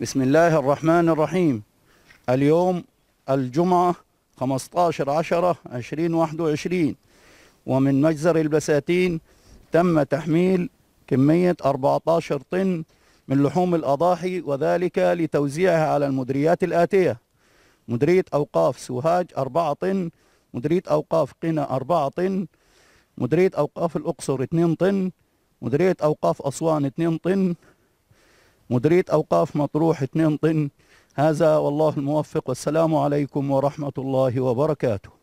بسم الله الرحمن الرحيم اليوم الجمعة 15 عشرة 2021 ومن مجزر البساتين تم تحميل كمية 14 طن من لحوم الأضاحي وذلك لتوزيعها على المدريات الآتية مدرية أوقاف سوهاج 4 طن مدرية أوقاف قنا 4 طن مدرية أوقاف الأقصر 2 طن مدرية أوقاف أسوان 2 طن مديريه اوقاف مطروح 2 طن هذا والله الموفق والسلام عليكم ورحمه الله وبركاته